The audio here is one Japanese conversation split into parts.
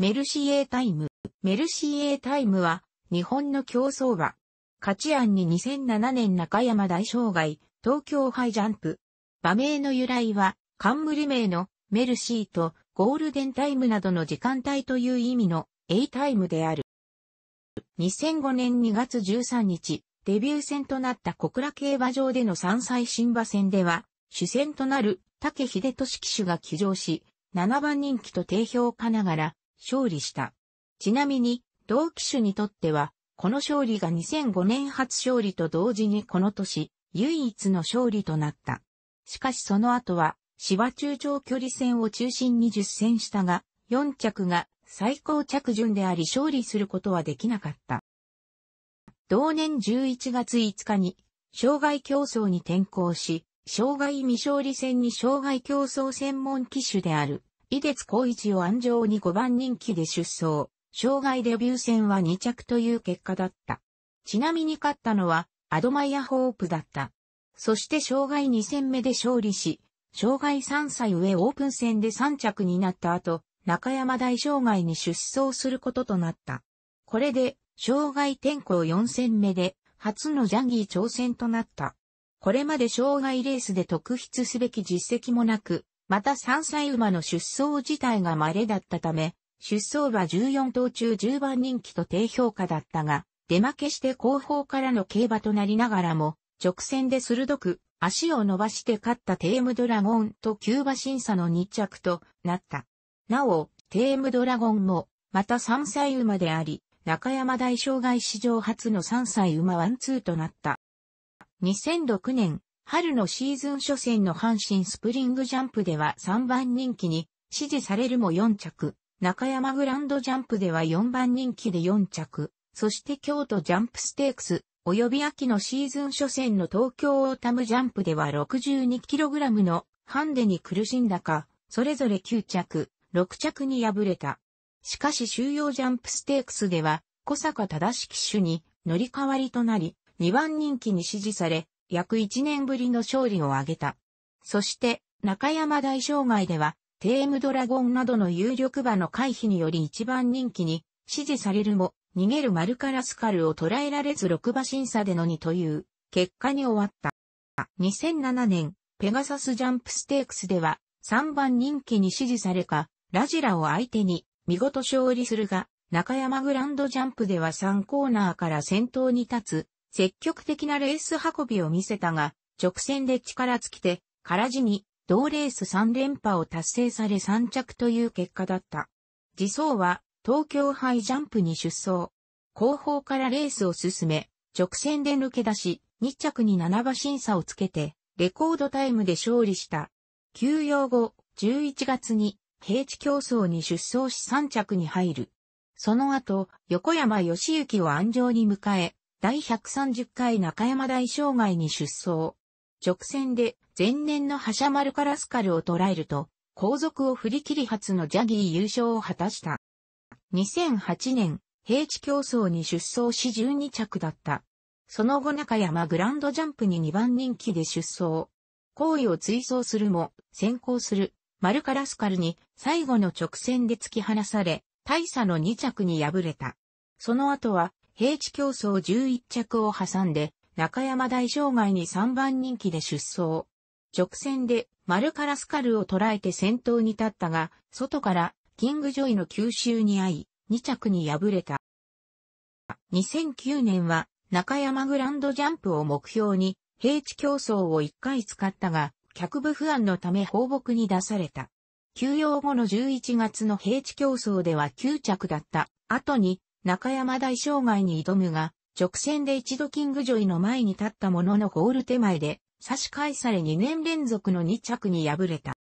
メルシエータイム。メルシエータイムは、日本の競争馬。勝ち案に2007年中山大障害、東京ハイジャンプ。馬名の由来は、冠名のメルシーとゴールデンタイムなどの時間帯という意味のエイタイムである。2005年2月13日、デビュー戦となった小倉競馬場での3歳新馬戦では、主戦となる竹秀俊騎手が騎乗し、7番人気と定評かながら、勝利した。ちなみに、同機種にとっては、この勝利が2005年初勝利と同時にこの年、唯一の勝利となった。しかしその後は、芝中長距離戦を中心に10戦したが、4着が最高着順であり勝利することはできなかった。同年11月5日に、障害競争に転向し、障害未勝利戦に障害競争専門機種である井出光一を安城に5番人気で出走、障害デビュー戦は2着という結果だった。ちなみに勝ったのは、アドマイアホープだった。そして障害2戦目で勝利し、障害3歳上オープン戦で3着になった後、中山大障害に出走することとなった。これで、障害転向4戦目で、初のジャンギー挑戦となった。これまで障害レースで特筆すべき実績もなく、また3歳馬の出走自体が稀だったため、出走馬14頭中10番人気と低評価だったが、出負けして後方からの競馬となりながらも、直線で鋭く足を伸ばして勝ったテームドラゴンとキューバ審査の2着となった。なお、テームドラゴンも、また3歳馬であり、中山大障害史上初の3歳馬ワンツーとなった。2006年、春のシーズン初戦の阪神スプリングジャンプでは3番人気に支持されるも4着、中山グランドジャンプでは4番人気で4着、そして京都ジャンプステークス、及び秋のシーズン初戦の東京オータムジャンプでは 62kg のハンデに苦しんだか、それぞれ9着、6着に敗れた。しかし収容ジャンプステークスでは、小坂正式騎手に乗り換わりとなり、2番人気に支持され、約1年ぶりの勝利を挙げた。そして、中山大障害では、テームドラゴンなどの有力馬の回避により一番人気に支持されるも、逃げるマルカラスカルを捉えられず6馬審査での2という結果に終わった。2007年、ペガサスジャンプステークスでは3番人気に支持されか、ラジラを相手に見事勝利するが、中山グランドジャンプでは3コーナーから先頭に立つ積極的なレース運びを見せたが、直線で力尽きて、空地に同レース3連覇を達成され3着という結果だった。自走は東京杯ジャンプに出走。後方からレースを進め、直線で抜け出し、2着に7馬審査をつけて、レコードタイムで勝利した。休養後、11月に平地競争に出走し3着に入る。その後、横山義行を安城に迎え、第130回中山大障害に出走。直線で前年の覇者マルカラスカルを捉えると、後続を振り切り初のジャギー優勝を果たした。2008年、平地競争に出走し12着だった。その後中山グランドジャンプに2番人気で出走。行為を追走するも、先行する、マルカラスカルに最後の直線で突き放され、大差の2着に敗れた。その後は、平地競争11着を挟んで、中山大障害に3番人気で出走。直線で、マルカラスカルを捉えて先頭に立ったが、外から、キングジョイの吸収に合い、2着に敗れた。2009年は、中山グランドジャンプを目標に、平地競争を1回使ったが、客部不安のため放牧に出された。休養後の11月の平地競争では9着だった。後に、中山大障害に挑むが、直線で一度キングジョイの前に立ったもののゴール手前で、差し返され2年連続の2着に敗れた。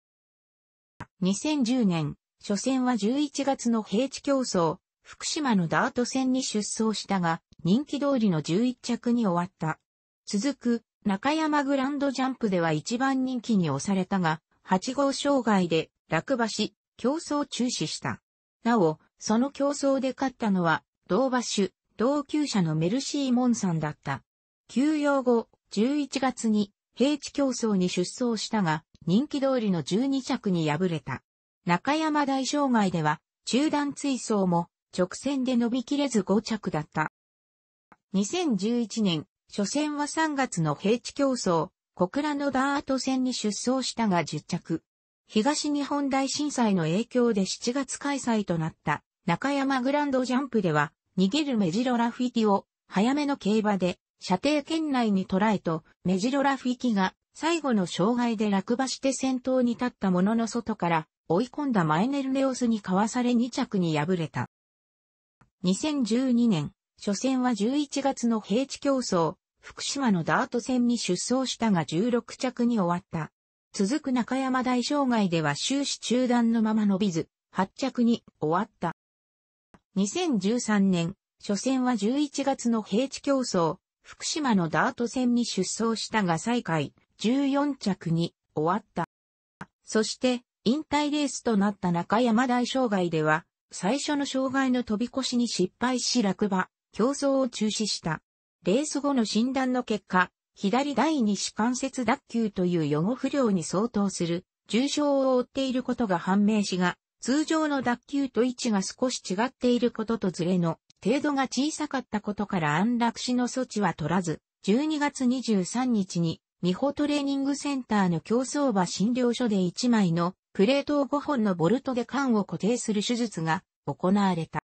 2010年、初戦は11月の平地競争、福島のダート戦に出走したが、人気通りの11着に終わった。続く、中山グランドジャンプでは一番人気に押されたが、8号障害で落馬し、競争中止した。なお、その競争で勝ったのは、同馬種、同級者のメルシー・モンさんだった。休養後、11月に平地競争に出走したが、人気通りの12着に敗れた。中山大障害では、中段追走も直線で伸びきれず5着だった。2011年、初戦は3月の平地競争、小倉のダート戦に出走したが10着。東日本大震災の影響で7月開催となった中山グランドジャンプでは逃げるメジロラフィキを早めの競馬で射程圏内に捉えと、メジロラフィキが最後の障害で落馬して先頭に立ったものの外から追い込んだマエネルネオスにかわされ2着に敗れた。2012年、初戦は11月の平地競争、福島のダート戦に出走したが16着に終わった。続く中山大障害では終始中断のまま伸びず、8着に終わった。2013年、初戦は11月の平地競争、福島のダート戦に出走したが最下位、14着に終わった。そして、引退レースとなった中山大障害では、最初の障害の飛び越しに失敗し落馬、競争を中止した。レース後の診断の結果、左第二子関節脱臼という予後不良に相当する重傷を負っていることが判明しが、通常の脱臼と位置が少し違っていることとずれの程度が小さかったことから安楽死の措置は取らず、12月23日に、美穂トレーニングセンターの競争場診療所で1枚のプレートを5本のボルトで缶を固定する手術が行われた。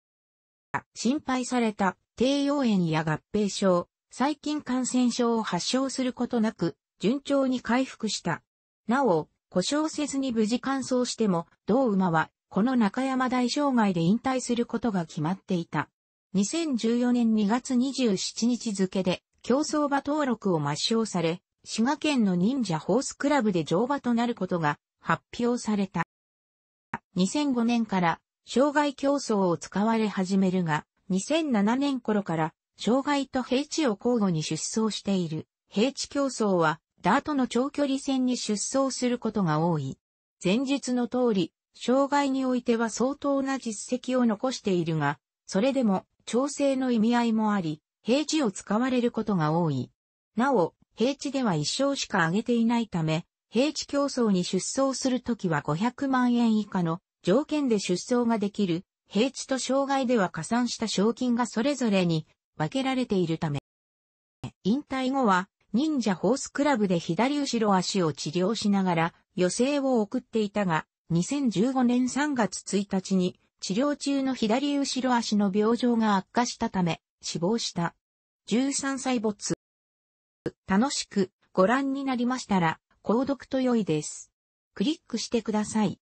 心配された低用炎や合併症、細菌感染症を発症することなく、順調に回復した。なお、故障せずに無事完走しても、同馬はこの中山大障害で引退することが決まっていた。2014年2月27日付で競走馬登録を抹消され、滋賀県の忍者ホースクラブで乗馬となることが発表された。2005年から障害競争を使われ始めるが、2007年頃から障害と平地を交互に出走している。平地競争はダートの長距離戦に出走することが多い。前述の通り、障害においては相当な実績を残しているが、それでも調整の意味合いもあり、平地を使われることが多い。なお、平地では一勝しか上げていないため、平地競争に出走するときは500万円以下の条件で出走ができる、平地と障害では加算した賞金がそれぞれに分けられているため、引退後は忍者ホースクラブで左後ろ足を治療しながら余生を送っていたが、2015年3月1日に治療中の左後ろ足の病状が悪化したため死亡した。13歳没。楽しくご覧になりましたら、購読と良いです。クリックしてください。